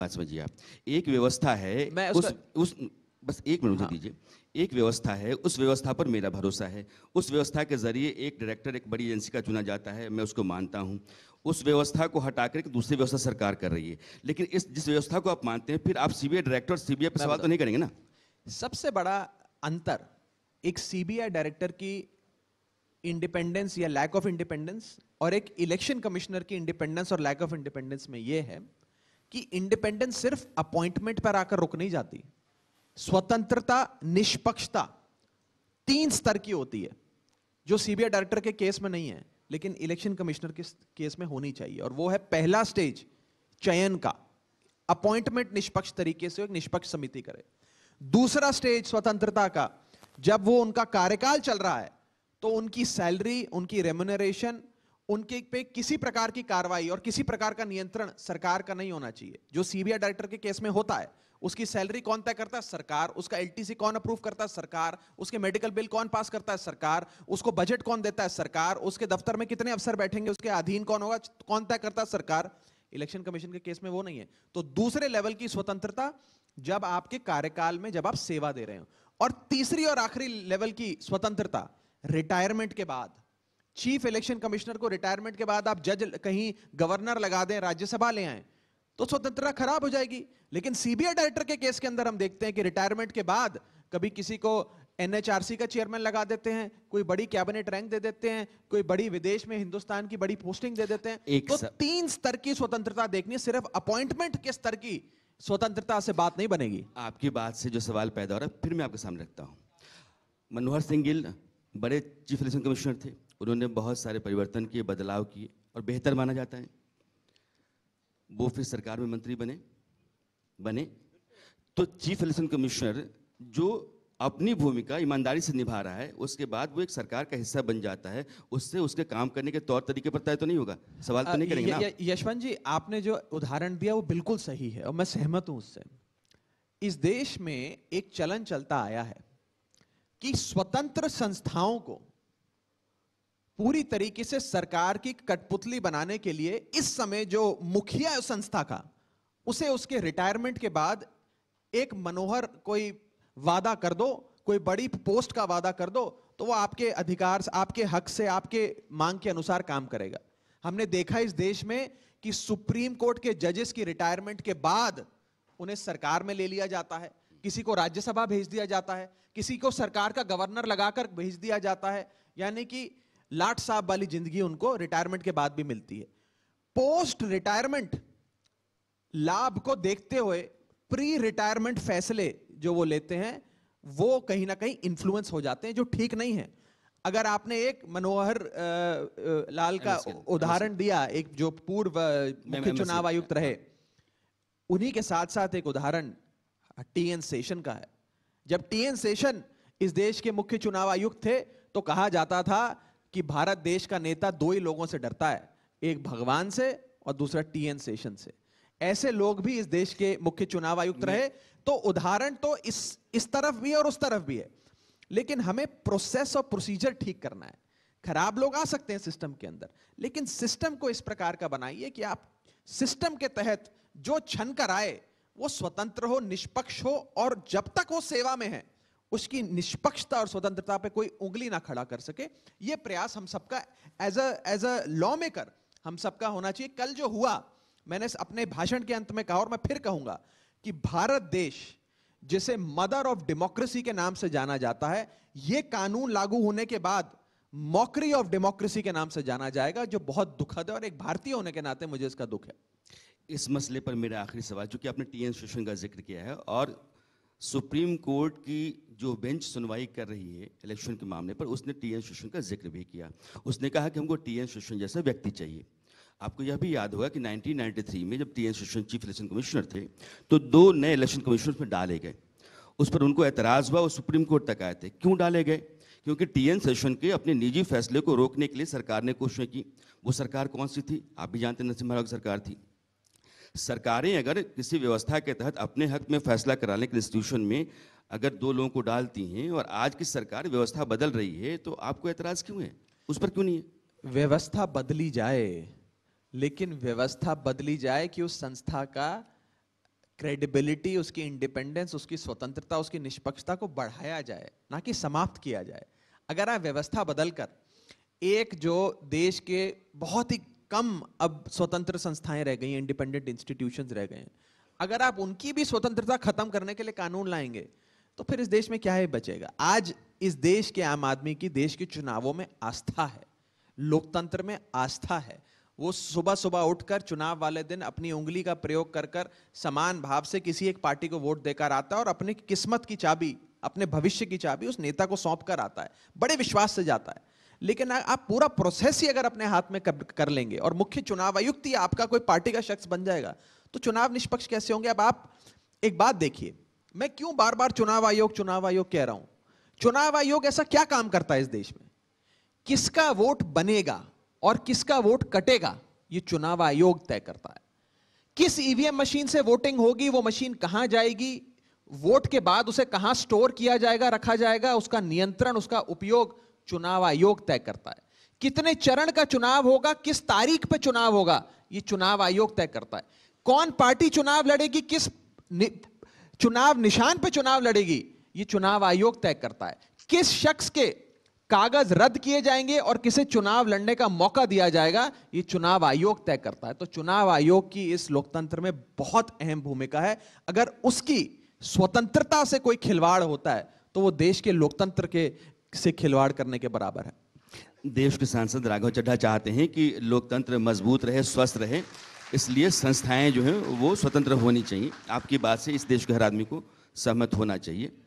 बात समझिए आप एक व्यवस्था है मैं उस उस बस एक मिनट हाँ। दीजिए एक व्यवस्था है उस व्यवस्था पर मेरा भरोसा है उस व्यवस्था के जरिए एक डायरेक्टर एक बड़ी एजेंसी का चुना जाता है मैं उसको मानता हूँ उस व्यवस्था को हटा करके दूसरी व्यवस्था सरकार कर रही है लेकिन इस जिस व्यवस्था को आप मानते हैं फिर आप सी डायरेक्टर सी बी सवाल तो नहीं करेंगे ना सबसे बड़ा अंतर एक सी डायरेक्टर की इंडिपेंडेंस या लैक ऑफ इंडिपेंडेंस और एक इलेक्शन कमिश्नर की इंडिपेंडेंस और लैक ऑफ इंडिपेंडेंस में यह है कि इंडिपेंडेंस सिर्फ अपॉइंटमेंट पर आकर रुक नहीं जाती स्वतंत्रता निष्पक्षता तीन स्तर की होती है जो सीबीआई डायरेक्टर के केस में नहीं है लेकिन इलेक्शन कमिश्नर के केस में होनी चाहिए और वो है पहला स्टेज चयन का अपॉइंटमेंट निष्पक्ष तरीके से एक निष्पक्ष समिति करे दूसरा स्टेज स्वतंत्रता का जब वो उनका कार्यकाल चल रहा है तो उनकी सैलरी उनकी रेम्यूनरेशन उनके पे किसी प्रकार की कार्रवाई और किसी प्रकार का नियंत्रण सरकार का नहीं होना चाहिए जो सीबीआई डायरेक्टर के केस में होता है उसकी सैलरी कौन तय करता है सरकार उसका एलटीसी कौन अप्रूव करता है सरकार उसके मेडिकल बिल कौन पास करता है सरकार उसको बजट कौन देता है सरकार उसके दफ्तर में कितने अफसर बैठेंगे उसके अधीन कौन होगा कौन तय करता है सरकार इलेक्शन कमीशन के केस में वो नहीं है तो दूसरे लेवल की स्वतंत्रता जब आपके कार्यकाल में जब आप सेवा दे रहे हो और तीसरी और आखिरी लेवल की स्वतंत्रता रिटायरमेंट के बाद चीफ इलेक्शन कमिश्नर को रिटायरमेंट के बाद आप जज कहीं गवर्नर लगा दें राज्यसभा ले आए तो स्वतंत्रता खराब हो जाएगी लेकिन सीबीआई डायरेक्टर के केस के अंदर हम देखते हैं कि रिटायरमेंट के बाद कभी किसी को एनएचआरसी का चेयरमैन लगा देते हैं कोई बड़ी कैबिनेट रैंक दे देते हैं कोई बड़ी विदेश में हिंदुस्तान की बड़ी पोस्टिंग दे देते हैं एक तो तीन स्तर की स्वतंत्रता देखनी सिर्फ अपॉइंटमेंट के स्तर की स्वतंत्रता से बात नहीं बनेगी आपकी बात से जो सवाल पैदा हो रहा है फिर मैं आपके सामने रखता हूँ मनोहर सिंह गिल बड़े चीफ इलेक्शन कमिश्नर थे उन्होंने बहुत सारे परिवर्तन किए बदलाव किए और बेहतर माना जाता है वो फिर सरकार में मंत्री बने बने तो चीफ इलेक्शन कमिश्नर जो अपनी भूमिका ईमानदारी से निभा रहा है उसके बाद वो एक सरकार का हिस्सा बन जाता है उससे उसके काम करने के तौर तरीके पर तय तो नहीं होगा सवाल तो नहीं करेंगे ना यशवंत जी आपने जो उदाहरण दिया वो बिल्कुल सही है और मैं सहमत हूं उससे इस देश में एक चलन चलता आया है कि स्वतंत्र संस्थाओं को पूरी तरीके से सरकार की कठपुतली बनाने के लिए इस समय जो मुखिया संस्था का उसे उसके रिटायरमेंट के बाद एक मनोहर कोई वादा कर दो कोई बड़ी पोस्ट का वादा कर दो तो वो आपके अधिकार आपके हक से आपके मांग के अनुसार काम करेगा हमने देखा इस देश में कि सुप्रीम कोर्ट के जजेस की रिटायरमेंट के बाद उन्हें सरकार में ले लिया जाता है किसी को राज्यसभा भेज दिया जाता है किसी को सरकार का गवर्नर लगाकर भेज दिया जाता है यानी कि लाट साहब वाली जिंदगी उनको रिटायरमेंट के बाद भी मिलती है पोस्ट रिटायरमेंट लाभ को देखते हुए प्री रिटायरमेंट फैसले जो वो लेते हैं वो कहीं ना कहीं इन्फ्लुएंस हो जाते हैं जो ठीक नहीं है अगर आपने एक मनोहर लाल का उदाहरण दिया एक जो पूर्व मुख्य चुनाव आयुक्त रहे हाँ। उन्हीं के साथ साथ एक उदाहरण टी एन सेशन का है जब टी एन सेशन इस देश के मुख्य चुनाव आयुक्त थे तो कहा जाता था कि भारत देश का नेता दो ही लोगों से डरता है एक भगवान से और दूसरा टीएन सेशन से ऐसे लोग भी इस देश के मुख्य चुनाव आयुक्त रहे तो उदाहरण तो इस इस तरफ भी है और उस तरफ भी है लेकिन हमें प्रोसेस और प्रोसीजर ठीक करना है खराब लोग आ सकते हैं सिस्टम के अंदर लेकिन सिस्टम को इस प्रकार का बनाइए कि आप सिस्टम के तहत जो छन कर आए वो स्वतंत्र हो निष्पक्ष हो और जब तक वो सेवा में है उसकी निष्पक्षता और स्वतंत्रता पे कोई उंगली ना खड़ा कर सके ये प्रयास हम सबका as a as a law maker हम सबका होना चाहिए कल जो हुआ मैंने अपने भाषण के अंत में कहा और मैं फिर कहूंगा कि भारत देश जिसे मदर ऑफ डेमोक्रेसी के नाम से जाना जाता है ये कानून लागू होने के बाद मॉकरी ऑफ डेमोक्रेसी के नाम से जाना जाएगा जो बहुत दुखद है और एक भारतीय होने के नाते मुझे इसका दुख है इस मसले पर मेरा आखिरी सवाल चूंकि आपने टी एन शोषण का जिक्र किया है और सुप्रीम कोर्ट की जो बेंच सुनवाई कर रही है इलेक्शन के मामले पर उसने टी एन शोषण का जिक्र भी किया उसने कहा कि हमको टी एन शोषण जैसा व्यक्ति चाहिए आपको यह भी याद होगा कि 1993 में जब T N Seshan chief election commissioner थे तो दो नए इलेक्शन कमिश्नर में डाले गए उस पर उनको एतराज़ हुआ और सुप्रीम कोर्ट तक आए थे क्यों डाले गए क्योंकि टी एन सेशन के अपने निजी फैसले को रोकने के लिए सरकार ने कोशिशें की वो सरकार कौन सी थी आप भी जानते नरसिम्हा राव की सरकार थी सरकारें अगर किसी व्यवस्था के तहत अपने हक में फैसला कराने के इंस्टीट्यूशन में अगर दो लोगों को डालती हैं और आज की सरकार व्यवस्था बदल रही है तो आपको एतराज़ क्यों है उस पर क्यों नहीं है व्यवस्था बदली जाए लेकिन व्यवस्था बदली जाए कि उस संस्था का क्रेडिबिलिटी उसकी इंडिपेंडेंस उसकी स्वतंत्रता उसकी निष्पक्षता को बढ़ाया जाए ना कि समाप्त किया जाए अगर आप व्यवस्था बदलकर एक जो देश के बहुत ही कम अब स्वतंत्र संस्थाएं रह गई इंडिपेंडेंट इंस्टीट्यूशंस रह गए हैं अगर आप उनकी भी स्वतंत्रता खत्म करने के लिए कानून लाएंगे तो फिर इस देश में क्या है बचेगा आज इस देश के आम आदमी की देश के चुनावों में आस्था है लोकतंत्र में आस्था है वो सुबह सुबह उठकर चुनाव वाले दिन अपनी उंगली का प्रयोग कर कर समान भाव से किसी एक पार्टी को वोट देकर आता है और अपनी किस्मत की चाबी अपने भविष्य की चाबी उस नेता को सौंप कर आता है बड़े विश्वास से जाता है लेकिन आप पूरा प्रोसेस ही अगर अपने हाथ में कर लेंगे और मुख्य चुनाव आयुक्त ही आपका कोई पार्टी का शख्स बन जाएगा तो चुनाव निष्पक्ष कैसे होंगे अब आप एक बात देखिए मैं क्यों बार बार चुनाव आयोग चुनाव आयोग कह रहा हूं चुनाव आयोग ऐसा क्या काम करता है इस देश में किसका वोट बनेगा और किसका वोट कटेगा यह चुनाव आयोग तय करता है किस ईवीएम e मशीन से वोटिंग होगी वो मशीन कहां जाएगी वोट के बाद उसे कहां स्टोर किया जाएगा रखा जाएगा उसका नियंत्रण उसका उपयोग चुनाव आयोग तय करता है कितने चरण का चुनाव होगा किस तारीख पर चुनाव होगा ये चुनाव आयोग तय करता है कौन पार्टी चुनाव लड़ेगी किस नि, चुनाव निशान पर चुनाव लड़ेगी ये चुनाव आयोग तय करता है किस शख्स के कागज रद्द किए जाएंगे और किसे चुनाव लड़ने का मौका दिया जाएगा ये चुनाव आयोग तय करता है तो चुनाव आयोग की इस लोकतंत्र में बहुत अहम भूमिका है अगर उसकी स्वतंत्रता से कोई खिलवाड़ होता है तो वो देश के लोकतंत्र के से खिलवाड़ करने के बराबर है देश के सांसद राघव चड्ढा चाहते हैं कि लोकतंत्र मजबूत रहे स्वस्थ रहे इसलिए संस्थाएं जो हैं वो स्वतंत्र होनी चाहिए आपकी बात से इस देश के हर आदमी को सहमत होना चाहिए